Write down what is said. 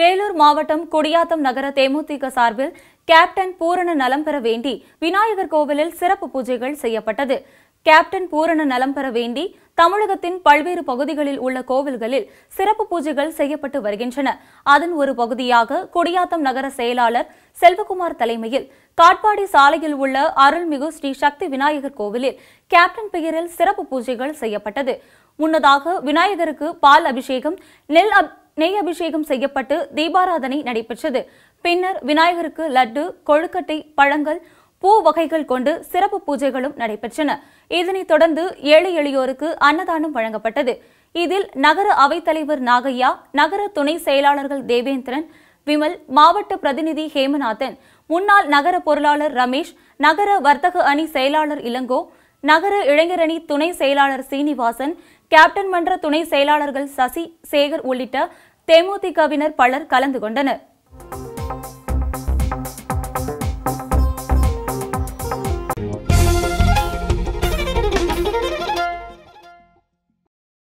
வேலூர் மாவட்டம் குடியாத்தம் நகர தேமுதிக சார்பில் கேப்டன் பூரண நலம் பெற வேண்டி விநாயகர் கோவிலில் சிறப்பு பூஜைகள் செய்யப்பட்டது கேப்டன் பூரண நலம் பெற வேண்டி தமிழகத்தின் பல்வேறு பகுதிகளில் உள்ள கோவில்களில் சிறப்பு பூஜைகள் செய்யப்பட்டு வருகின்றன அதன் ஒரு பகுதியாக குடியாத்தம் நகர செயலாளர் செல்வகுமார் தலைமையில் காட்பாடி சாலையில் உள்ள அருள்மிகு ஸ்ரீ சக்தி விநாயகர் கோவிலில் கேப்டன் பெயரில் சிறப்பு பூஜைகள் செய்யப்பட்டது முன்னதாக விநாயகருக்கு பால் அபிஷேகம் நெல் நெய் அபிஷேகம் செய்யப்பட்டு தீபாராதனை நடைபெற்றது பின்னர் விநாயகருக்கு லட்டு கொழுக்கட்டை பழங்கள் பூ வகைகள் கொண்டு சிறப்பு பூஜைகளும் நடைபெற்றன இதனைத் தொடர்ந்து ஏழை எளியோருக்கு அன்னதானம் வழங்கப்பட்டது இதில் நகர அவைத்தலைவர் நாகையா நகர துணை செயலாளர்கள் தேவேந்திரன் விமல் மாவட்ட பிரதிநிதி ஹேமநாதன் முன்னாள் நகர பொருளாளர் ரமேஷ் நகர வர்த்தக அணி செயலாளர் இளங்கோ நகர இளைஞரணி துணை செயலாளர் சீனிவாசன் கேப்டன் மன்ற துணை செயலாளர்கள் சசி சேகர் உள்ளிட்ட தேமுதிகவினர் பலர் கலந்து கொண்டனர்